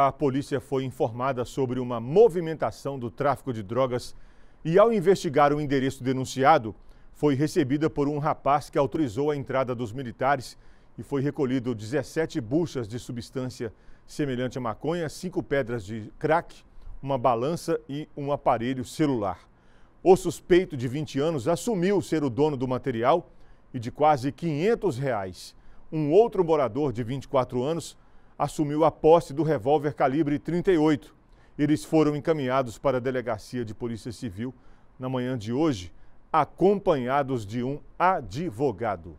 A polícia foi informada sobre uma movimentação do tráfico de drogas e, ao investigar o endereço denunciado, foi recebida por um rapaz que autorizou a entrada dos militares e foi recolhido 17 buchas de substância semelhante a maconha, cinco pedras de crack, uma balança e um aparelho celular. O suspeito de 20 anos assumiu ser o dono do material e de quase 500 reais. Um outro morador de 24 anos assumiu a posse do revólver calibre 38. Eles foram encaminhados para a delegacia de Polícia Civil na manhã de hoje, acompanhados de um advogado.